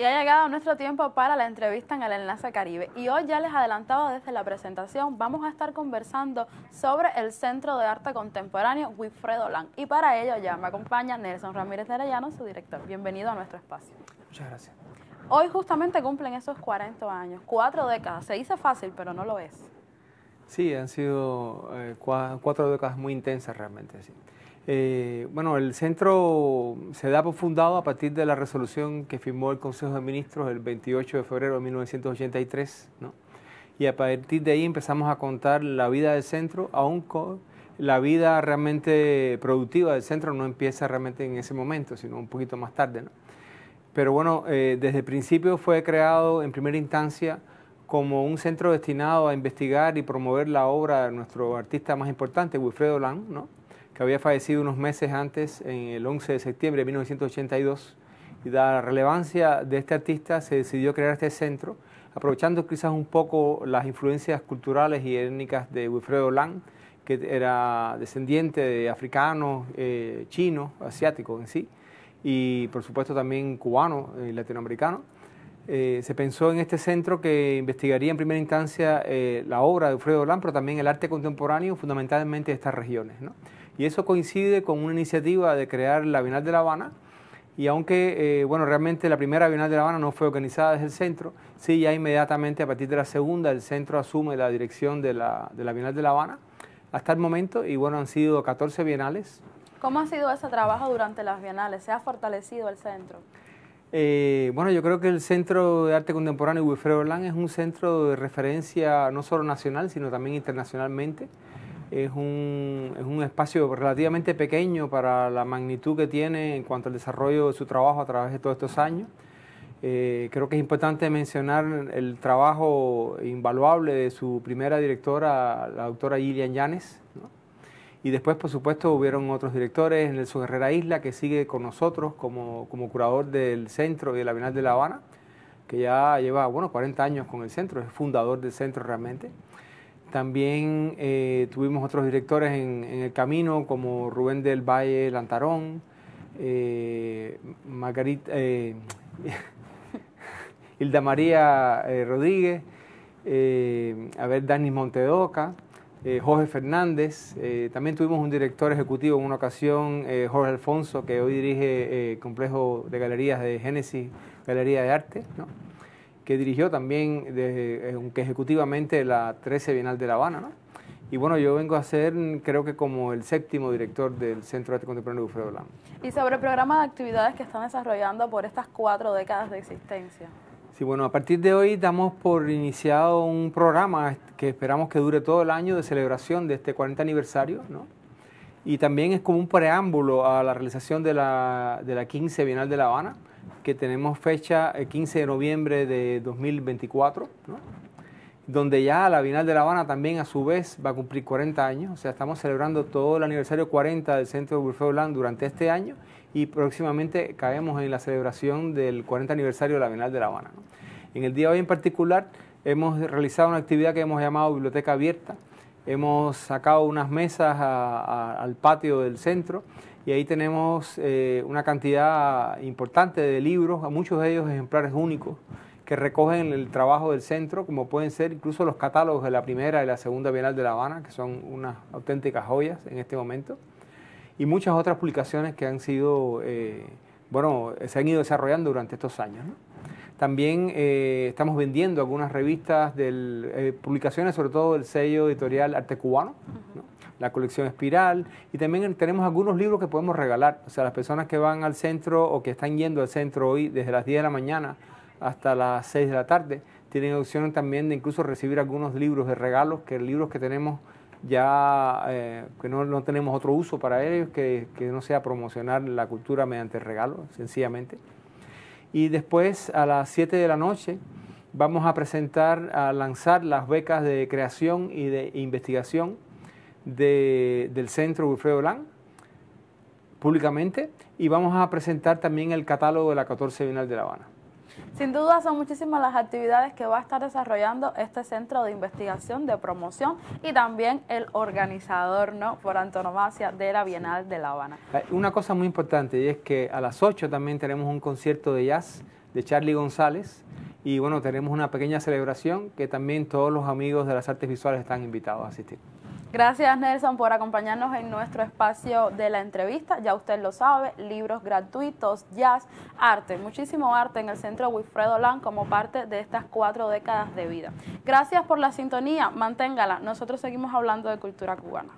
Y ha llegado nuestro tiempo para la entrevista en el Enlace Caribe. Y hoy ya les adelantaba desde la presentación, vamos a estar conversando sobre el Centro de Arte Contemporáneo Wilfredo Lang. Y para ello ya me acompaña Nelson Ramírez de Arellano, su director. Bienvenido a nuestro espacio. Muchas gracias. Hoy justamente cumplen esos 40 años, cuatro décadas. Se dice fácil, pero no lo es. Sí, han sido eh, cuatro décadas muy intensas realmente. Sí. Eh, bueno, el centro se da por fundado a partir de la resolución que firmó el Consejo de Ministros el 28 de febrero de 1983, ¿no? Y a partir de ahí empezamos a contar la vida del centro, aún la vida realmente productiva del centro no empieza realmente en ese momento, sino un poquito más tarde, ¿no? Pero bueno, eh, desde el principio fue creado en primera instancia como un centro destinado a investigar y promover la obra de nuestro artista más importante, Wilfredo Lang, ¿no? que había fallecido unos meses antes, en el 11 de septiembre de 1982. Y dada la relevancia de este artista, se decidió crear este centro, aprovechando quizás un poco las influencias culturales y étnicas de Wilfredo Lang, que era descendiente de africanos, eh, chinos, asiáticos en sí, y por supuesto también cubano eh, y latinoamericano. Eh, se pensó en este centro que investigaría en primera instancia eh, la obra de Wilfredo Lang, pero también el arte contemporáneo, fundamentalmente de estas regiones. ¿no? Y eso coincide con una iniciativa de crear la Bienal de La Habana. Y aunque, eh, bueno, realmente la primera Bienal de La Habana no fue organizada desde el centro, sí, ya inmediatamente a partir de la segunda el centro asume la dirección de la, Bienal de La Habana hasta el momento. Y bueno, han sido 14 bienales. ¿Cómo ha sido ese trabajo durante las bienales? ¿Se ha fortalecido el centro? Eh, bueno, yo creo que el Centro de Arte Contemporáneo Wilfredo Orlán es un centro de referencia no solo nacional, sino también internacionalmente es un, es un espacio relativamente pequeño para la magnitud que tiene en cuanto al desarrollo de su trabajo a través de todos estos años. Eh, creo que es importante mencionar el trabajo invaluable de su primera directora, la doctora Ilian Llanes. Y después, por supuesto, hubieron otros directores, en su Herrera Isla, que sigue con nosotros como, como curador del centro y de la Bienal de La Habana, que ya lleva, bueno, 40 años con el centro, es fundador del centro realmente. También eh, tuvimos otros directores en, el camino, como Rubén del Valle Lantarón, eh, Margarita, eh, Hilda María Rodríguez, a ver, Danis Montedoca, Jorge Fernández. también tuvimos un director ejecutivo en una ocasión, Jorge Alfonso, que hoy dirige el complejo de galerías de Génesis, Galería de Arte que dirigió también, aunque eh, ejecutivamente, la 13 Bienal de La Habana. ¿no? Y bueno, yo vengo a ser, mm, creo que como el séptimo director del Centro de Arte Contemporáneo de Blanco. Y sobre el programa de actividades que están desarrollando por estas cuatro décadas de existencia. Sí, bueno, a partir de hoy damos por iniciado un programa que esperamos que dure todo el año de celebración de este 40 aniversario, ¿no? y también es como un preámbulo a la realización de la, de la 15 Bienal de La Habana, que tenemos fecha el eh, 15 de noviembre de 2024, donde ya la Bienal de La Habana también a su vez va a cumplir 40 años, o sea, estamos celebrando todo el aniversario 40 del Centro de Wilfredo Blanc durante este año y próximamente caemos en la celebración del 40 aniversario de la Bienal de La Habana. En el día de hoy en particular hemos realizado una actividad que hemos llamado Biblioteca Abierta, hemos sacado unas mesas al patio del centro y ahí tenemos eh, una cantidad importante de libros, muchos de ellos ejemplares únicos que recogen el trabajo del centro, como pueden ser incluso los catálogos de la primera y la segunda Bienal de La Habana, que son unas auténticas joyas en este momento, y muchas otras publicaciones que han sido, eh, bueno, se han ido desarrollando durante estos años. También eh, estamos vendiendo algunas revistas, del, eh, publicaciones sobre todo del sello editorial Arte Cubano, la colección Espiral, y también tenemos algunos libros que podemos regalar. O sea, las personas que van al centro o que están yendo al centro hoy desde las 10 de la mañana hasta las 6 de la tarde, tienen opción también de incluso recibir algunos libros de regalos, que libros que tenemos ya, eh, que no, tenemos otro uso para ellos, que, que no sea promocionar la cultura mediante regalos, sencillamente. Y después a las 7 de la noche vamos a presentar, a lanzar las becas de creación y de investigación del Centro Wilfredo Lang públicamente y vamos a presentar también el catálogo de la 14 Bienal de La Habana. Sin duda son muchísimas las actividades que va a estar desarrollando este centro de investigación, de promoción y también el organizador ¿no? por antonomasia de la Bienal de La Habana. Una cosa muy importante y es que a las 8 también tenemos un concierto de jazz de Charlie González y bueno, tenemos una pequeña celebración que también todos los amigos de las artes visuales están invitados a asistir. Gracias Nelson por acompañarnos en nuestro espacio de la entrevista. Ya usted lo sabe, libros gratuitos, jazz, arte, muchísimo arte en el Centro Wilfredo Land como parte de estas cuatro décadas de vida. Gracias por la sintonía, manténgala. Nosotros seguimos hablando de cultura cubana.